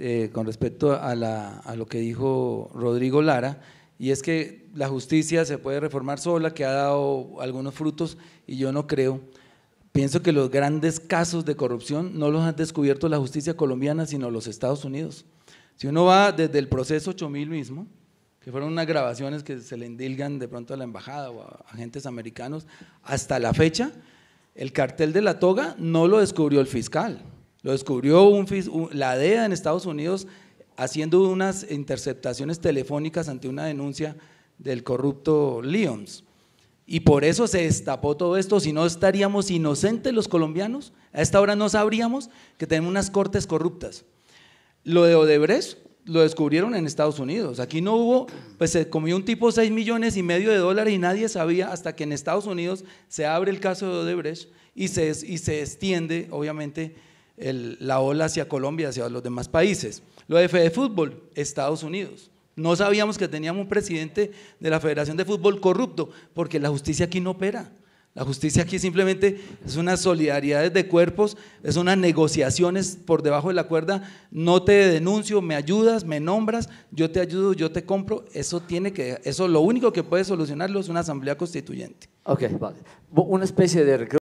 Eh, con respecto a, a, lo que dijo Rodrigo Lara, y es que la justicia se puede reformar sola, que ha dado algunos frutos, y yo no creo. Pienso que los grandes casos de corrupción no los ha descubierto la justicia colombiana, sino los Estados Unidos. Si uno va desde el proceso 8000 mismo, que fueron unas grabaciones que se le indilgan de pronto a la embajada o a agentes americanos, hasta la fecha, el cartel de la toga no lo descubrió el fiscal, lo descubrió un, la DEA en Estados Unidos haciendo unas interceptaciones telefónicas ante una denuncia del corrupto Lyons. Y por eso se destapó todo esto, si no estaríamos inocentes los colombianos, a esta hora no sabríamos que tenemos unas cortes corruptas. Lo de Odebrecht lo descubrieron en Estados Unidos, aquí no hubo, pues se comió un tipo 6 millones y medio de dólares y nadie sabía hasta que en Estados Unidos se abre el caso de Odebrecht y se, y se extiende, obviamente, la ola hacia Colombia, hacia los demás países. Lo de Fede Fútbol, Estados Unidos. No sabíamos que teníamos un presidente de la Federación de Fútbol corrupto, porque la justicia aquí no opera. La justicia aquí simplemente es una solidaridad de cuerpos, es unas negociaciones por debajo de la cuerda, no te denuncio, me ayudas, me nombras, yo te ayudo, yo te compro, eso tiene que, eso lo único que puede solucionarlo es una asamblea constituyente. Ok, vale. Una especie de